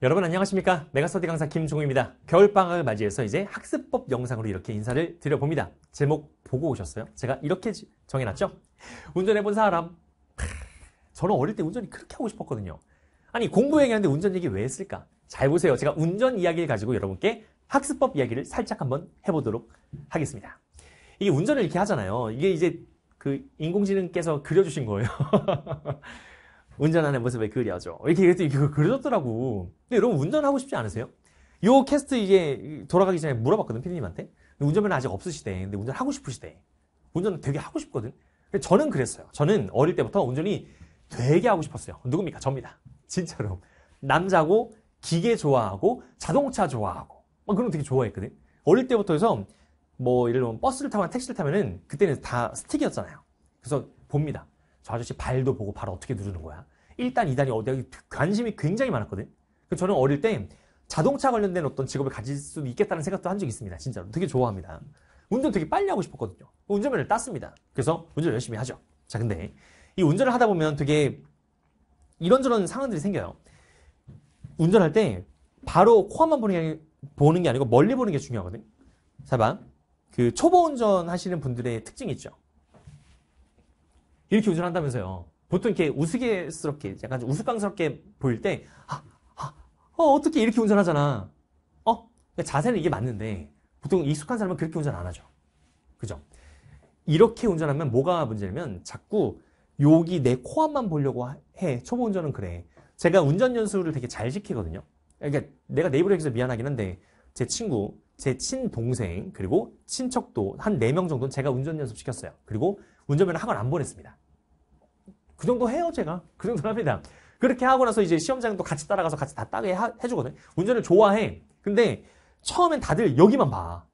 여러분 안녕하십니까 메가스터디 강사 김종우입니다 겨울방학을 맞이해서 이제 학습법 영상으로 이렇게 인사를 드려봅니다 제목 보고 오셨어요? 제가 이렇게 정해놨죠? 운전해본 사람 저는 어릴 때 운전이 그렇게 하고 싶었거든요 아니 공부 얘기하는데 운전 얘기 왜 했을까? 잘 보세요 제가 운전 이야기를 가지고 여러분께 학습법 이야기를 살짝 한번 해보도록 하겠습니다 이게 운전을 이렇게 하잖아요 이게 이제 그 인공지능께서 그려주신 거예요 운전하는 모습에 그려줘. 이렇게 그랬더니 이 그려줬더라고. 근데 여러분 운전하고 싶지 않으세요? 요 캐스트 이게 돌아가기 전에 물어봤거든, 피디님한테. 운전면허 아직 없으시대. 근데 운전하고 싶으시대. 운전 은 되게 하고 싶거든. 저는 그랬어요. 저는 어릴 때부터 운전이 되게 하고 싶었어요. 누굽니까? 접니다. 진짜로. 남자고, 기계 좋아하고, 자동차 좋아하고. 막 그런 거 되게 좋아했거든. 어릴 때부터 해서 뭐 예를 들면 버스를 타거나 택시를 타면은 그때는 다 스틱이었잖아요. 그래서 봅니다. 저 아저씨 발도 보고 발 어떻게 누르는 거야. 일단 2단이 어디야. 관심이 굉장히 많았거든. 그 저는 어릴 때 자동차 관련된 어떤 직업을 가질 수도 있겠다는 생각도 한 적이 있습니다. 진짜로. 되게 좋아합니다. 운전 되게 빨리 하고 싶었거든요. 그 운전면허를 땄습니다. 그래서 운전 열심히 하죠. 자, 근데 이 운전을 하다 보면 되게 이런저런 상황들이 생겨요. 운전할 때 바로 코앞만 보는 게, 보는 게 아니고 멀리 보는 게 중요하거든. 자, 봐. 그 초보 운전 하시는 분들의 특징이 있죠. 이렇게 우주를 한다면서요. 보통 이렇게 우스개스럽게, 약간 우스꽝스럽게 보일 때, 아, 아, 어, 어떻게 이렇게 운전하잖아. 어? 그러니까 자세는 이게 맞는데, 보통 익숙한 사람은 그렇게 운전 안 하죠. 그죠? 이렇게 운전하면 뭐가 문제냐면, 자꾸 여기 내 코앞만 보려고 해. 초보 운전은 그래. 제가 운전 연수를 되게 잘 시키거든요. 그러니까 내가 네이버 렉에서 미안하긴 한데, 제 친구, 제 친동생, 그리고 친척도 한 네 명 정도는 제가 운전 연습시켰어요. 그리고 운전면허 학원 안 보냈습니다. 그 정도 해요 제가 그 정도 합니다 그렇게 하고 나서 이제 시험장도 같이 따라가서 같이 다 따게 해주거든 운전을 좋아해 근데 처음엔 다들 여기만 봐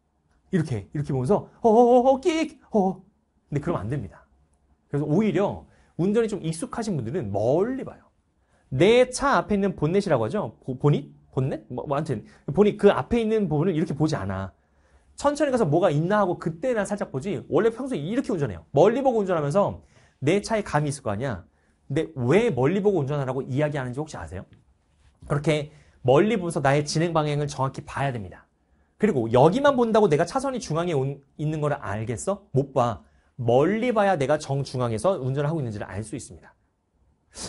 이렇게 이렇게 보면서 어어어 끼익 어 근데 그럼 안 됩니다 그래서 오히려 운전이 좀 익숙하신 분들은 멀리 봐요 내 차 앞에 있는 본넷이라고 하죠 보, 보닛 본넷 뭐, 뭐 아무튼 보니 그 앞에 있는 부분을 이렇게 보지 않아 천천히 가서 뭐가 있나 하고 그때나 살짝 보지 원래 평소에 이렇게 운전해요 멀리 보고 운전하면서 내 차에 감이 있을 거 아니야. 근데 왜 멀리 보고 운전하라고 이야기하는지 혹시 아세요? 그렇게 멀리 보면서 나의 진행 방향을 정확히 봐야 됩니다. 그리고 여기만 본다고 내가 차선이 중앙에 온, 있는 걸 알겠어? 못 봐. 멀리 봐야 내가 정중앙에서 운전을 하고 있는지를 알 수 있습니다.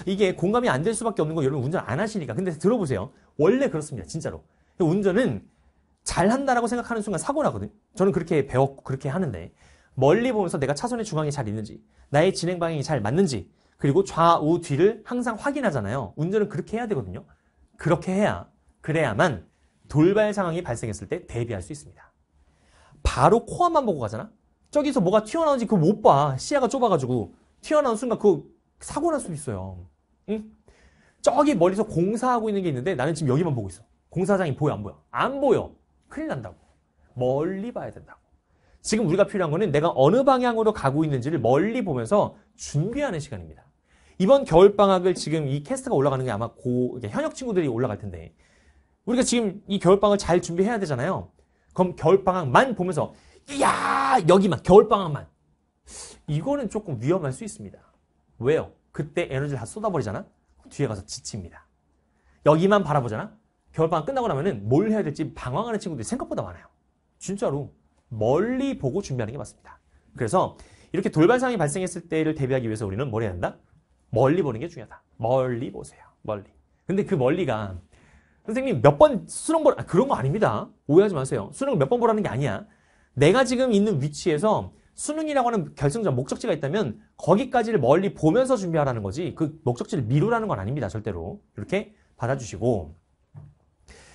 이게 공감이 안 될 수밖에 없는 거 여러분 운전 안 하시니까. 근데 들어보세요. 원래 그렇습니다. 진짜로. 운전은 잘한다라고 생각하는 순간 사고 나거든. 저는 그렇게 배웠고 그렇게 하는데 멀리 보면서 내가 차선의 중앙이 잘 있는지, 나의 진행 방향이 잘 맞는지, 그리고 좌우 뒤를 항상 확인하잖아요. 운전은 그렇게 해야 되거든요. 그렇게 해야, 그래야만 돌발 상황이 발생했을 때 대비할 수 있습니다. 바로 코앞만 보고 가잖아? 저기서 뭐가 튀어나오는지 그거 못 봐. 시야가 좁아가지고. 튀어나온 순간 그 사고 날 수 있어요. 응? 저기 멀리서 공사하고 있는 게 있는데 나는 지금 여기만 보고 있어. 공사장이 보여, 안 보여? 안 보여. 큰일 난다고. 멀리 봐야 된다고. 지금 우리가 필요한 거는 내가 어느 방향으로 가고 있는지를 멀리 보면서 준비하는 시간입니다. 이번 겨울방학을 지금 이 캐스트가 올라가는 게 아마 고, 현역 친구들이 올라갈 텐데 우리가 지금 이 겨울방학을 잘 준비해야 되잖아요. 그럼 겨울방학만 보면서 이야 여기만 겨울방학만 이거는 조금 위험할 수 있습니다. 왜요? 그때 에너지를 다 쏟아버리잖아? 뒤에 가서 지칩니다. 여기만 바라보잖아? 겨울방학 끝나고 나면은 뭘 해야 될지 방황하는 친구들이 생각보다 많아요. 진짜로. 멀리 보고 준비하는 게 맞습니다. 그래서 이렇게 돌발상이 발생했을 때를 대비하기 위해서 우리는 뭘 해야 한다? 멀리 보는 게 중요하다. 멀리 보세요. 멀리. 근데 그 멀리가 선생님 몇 번 수능 보 아, 그런 거 아닙니다. 오해하지 마세요. 수능을 몇 번 보라는 게 아니야. 내가 지금 있는 위치에서 수능이라고 하는 결승전 목적지가 있다면 거기까지를 멀리 보면서 준비하라는 거지 그 목적지를 미루라는 건 아닙니다. 절대로. 이렇게 받아주시고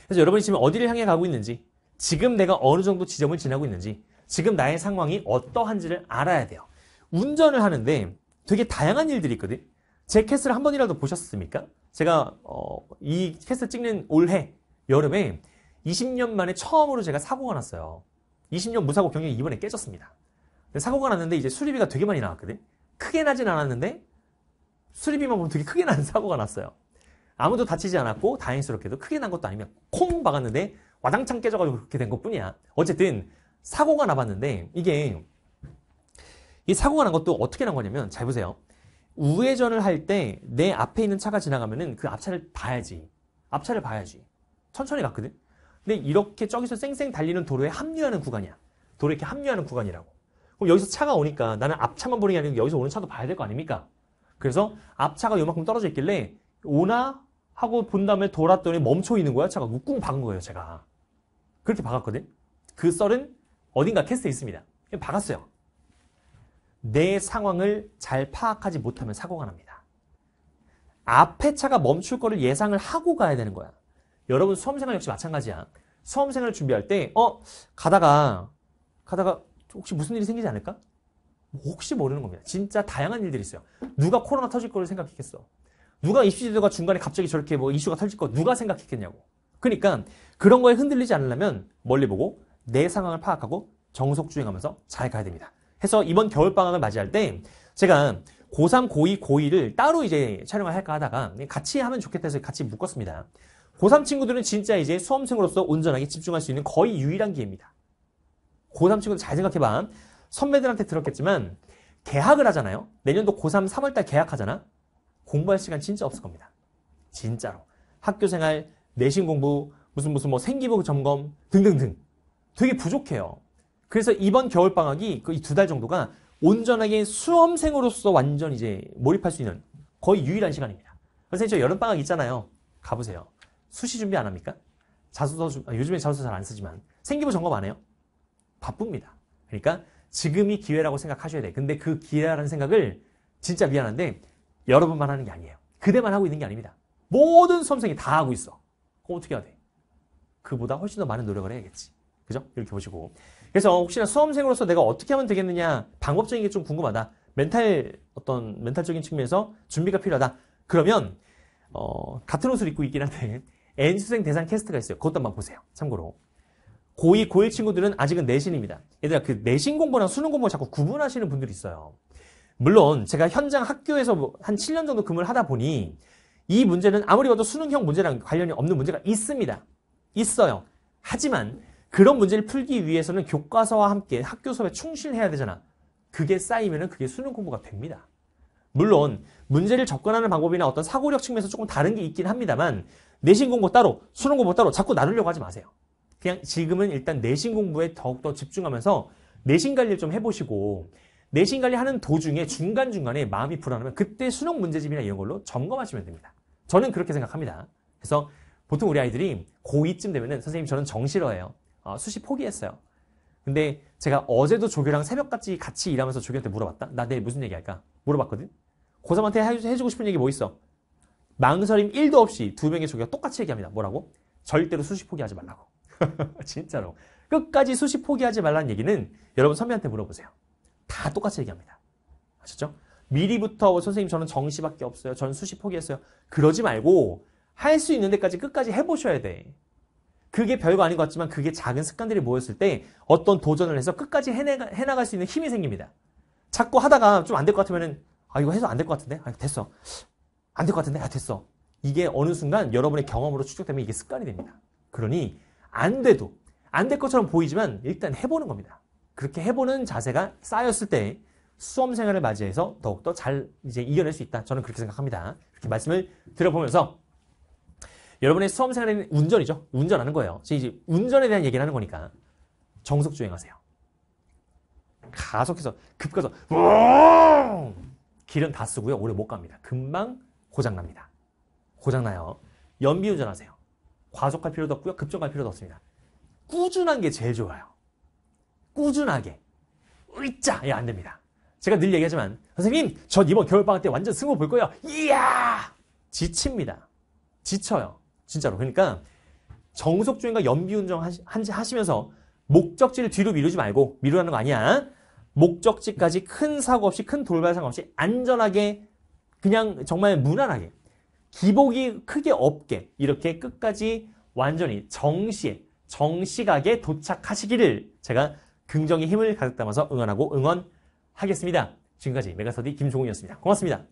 그래서 여러분이 지금 어디를 향해 가고 있는지 지금 내가 어느 정도 지점을 지나고 있는지, 지금 나의 상황이 어떠한지를 알아야 돼요. 운전을 하는데 되게 다양한 일들이 있거든. 제캐슬를한 번이라도 보셨습니까? 제가 어, 이캐슬 찍는 올해 여름에 20년 만에 처음으로 제가 사고가 났어요. 20년 무사고 경력이 이번에 깨졌습니다. 사고가 났는데 이제 수리비가 되게 많이 나왔거든. 크게 나진 않았는데 수리비만 보면 되게 크게 난 사고가 났어요. 아무도 다치지 않았고 다행스럽게도 크게 난 것도 아니면 콩 박았는데 와당창 깨져가지고 그렇게 된 것뿐이야. 어쨌든 사고가 나봤는데 이게 이 사고가 난 것도 어떻게 난 거냐면 잘 보세요. 우회전을 할 때 내 앞에 있는 차가 지나가면은 그 앞차를 봐야지. 앞차를 봐야지. 천천히 갔거든. 근데 이렇게 저기서 쌩쌩 달리는 도로에 합류하는 구간이야. 도로에 이렇게 합류하는 구간이라고. 그럼 여기서 차가 오니까 나는 앞차만 보는 게 아니고 여기서 오는 차도 봐야 될 거 아닙니까? 그래서 앞차가 요만큼 떨어져 있길래 오나 하고 본 다음에 돌았더니 멈춰 있는 거야. 차가 꾹꾹 박은 거예요, 제가. 그렇게 박았거든. 그 썰은 어딘가 캐스트에 있습니다. 박았어요. 내 상황을 잘 파악하지 못하면 사고가 납니다. 앞에 차가 멈출 거를 예상을 하고 가야 되는 거야. 여러분 수험생활 역시 마찬가지야. 수험생활 준비할 때, 어, 가다가, 가다가 혹시 무슨 일이 생기지 않을까? 뭐 혹시 모르는 겁니다. 진짜 다양한 일들이 있어요. 누가 코로나 터질 거를 생각했겠어? 누가 입시제도가 중간에 갑자기 저렇게 뭐 이슈가 터질 거 누가 생각했겠냐고. 그러니까 그런 거에 흔들리지 않으려면 멀리 보고 내 상황을 파악하고 정석주행하면서 잘 가야 됩니다. 해서 이번 겨울방학을 맞이할 때 제가 고3, 고2, 고2를 따로 이제 촬영을 할까 하다가 같이 하면 좋겠다 해서 같이 묶었습니다. 고3 친구들은 진짜 이제 수험생으로서 온전하게 집중할 수 있는 거의 유일한 기회입니다. 고3 친구들 잘 생각해봐. 선배들한테 들었겠지만 개학을 하잖아요. 내년도 고3 3월달 개학하잖아. 공부할 시간 진짜 없을 겁니다. 진짜로. 학교 생활 내신 공부, 무슨 무슨 뭐 생기부 점검 등등등 되게 부족해요. 그래서 이번 겨울 방학이 그두달 정도가 온전하게 수험생으로서 완전 이제 몰입할 수 있는 거의 유일한 시간입니다. 선생님 저 여름 방학 있잖아요. 가보세요. 수시 준비 안 합니까? 자소서 아, 요즘에 자소서 잘 안 쓰지만 생기부 점검 안 해요. 바쁩니다. 그러니까 지금이 기회라고 생각하셔야 돼. 근데 그 기회라는 생각을 진짜 미안한데 여러분만 하는 게 아니에요. 그대만 하고 있는 게 아닙니다. 모든 수험생이 다 하고 있어. 어떻게 해야 돼? 그보다 훨씬 더 많은 노력을 해야겠지. 그죠? 이렇게 보시고. 그래서 혹시나 수험생으로서 내가 어떻게 하면 되겠느냐 방법적인 게 좀 궁금하다. 멘탈 어떤 멘탈적인 측면에서 준비가 필요하다. 그러면 어, 같은 옷을 입고 있긴 한데 N 수생 대상 캐스트가 있어요. 그것도 한번 보세요. 참고로. 고2, 고1 친구들은 아직은 내신입니다. 얘들아, 그 내신 공부랑 수능 공부 자꾸 구분하시는 분들이 있어요. 물론 제가 현장 학교에서 뭐 한 7년 정도 근무를 하다 보니 이 문제는 아무리 봐도 수능형 문제랑 관련이 없는 문제가 있습니다. 있어요. 하지만 그런 문제를 풀기 위해서는 교과서와 함께 학교 수업에 충실해야 되잖아. 그게 쌓이면 그게 수능 공부가 됩니다. 물론 문제를 접근하는 방법이나 어떤 사고력 측면에서 조금 다른 게 있긴 합니다만 내신 공부 따로, 수능 공부 따로 자꾸 나누려고 하지 마세요. 그냥 지금은 일단 내신 공부에 더욱더 집중하면서 내신 관리를 좀 해보시고 내신 관리하는 도중에 중간중간에 마음이 불안하면 그때 수능 문제집이나 이런 걸로 점검하시면 됩니다. 저는 그렇게 생각합니다. 그래서 보통 우리 아이들이 고2쯤 되면은 선생님 저는 정싫어해요 아, 어, 수시 포기했어요. 근데 제가 어제도 조교랑 새벽까지 같이 일하면서 조교한테 물어봤다. 나 내일 무슨 얘기 할까? 물어봤거든. 고3한테 해주고 싶은 얘기 뭐 있어? 망설임 1도 없이 두 명의 조교가 똑같이 얘기합니다. 뭐라고? 절대로 수시 포기하지 말라고. 진짜로. 끝까지 수시 포기하지 말라는 얘기는 여러분 선배한테 물어보세요. 다 똑같이 얘기합니다. 아셨죠? 미리부터 선생님 저는 정시밖에 없어요. 저는 수시 포기했어요. 그러지 말고 할 수 있는 데까지 끝까지 해보셔야 돼. 그게 별거 아닌 것 같지만 그게 작은 습관들이 모였을 때 어떤 도전을 해서 끝까지 해내가, 해나갈 수 있는 힘이 생깁니다. 자꾸 하다가 좀 안 될 것 같으면은 아 이거 해서 안 될 것 같은데 아 됐어 안 될 것 같은데 아 됐어 이게 어느 순간 여러분의 경험으로 추적되면 이게 습관이 됩니다. 그러니 안 돼도 안 될 것처럼 보이지만 일단 해보는 겁니다. 그렇게 해보는 자세가 쌓였을 때 수험생활을 맞이해서 더욱더 잘 이제 이겨낼 수 있다. 저는 그렇게 생각합니다. 이렇게 말씀을 들어보면서 여러분의 수험생활에는 운전이죠. 운전하는 거예요. 이제 운전에 대한 얘기를 하는 거니까 정석 주행하세요. 가속해서 급가서 길은 다 쓰고요. 오래 못 갑니다. 금방 고장납니다. 고장나요. 연비운전하세요. 과속할 필요도 없고요. 급정할 필요도 없습니다. 꾸준한 게 제일 좋아요. 꾸준하게. 으짜! 예, 안 됩니다. 제가 늘 얘기하지만 선생님 전 이번 겨울방학 때 완전 승부 볼 거예요. 이야 지칩니다. 지쳐요. 진짜로. 그러니까 정속주행과 연비운전 한지 하시면서 목적지를 뒤로 미루지 말고 미루라는 거 아니야. 목적지까지 큰 사고 없이 큰 돌발 상황 없이 안전하게 그냥 정말 무난하게 기복이 크게 없게 이렇게 끝까지 완전히 정시에 정시각에 도착하시기를 제가 긍정의 힘을 가득 담아서 응원하고 응원 하겠습니다. 지금까지 메가서디 김종훈이었습니다. 고맙습니다.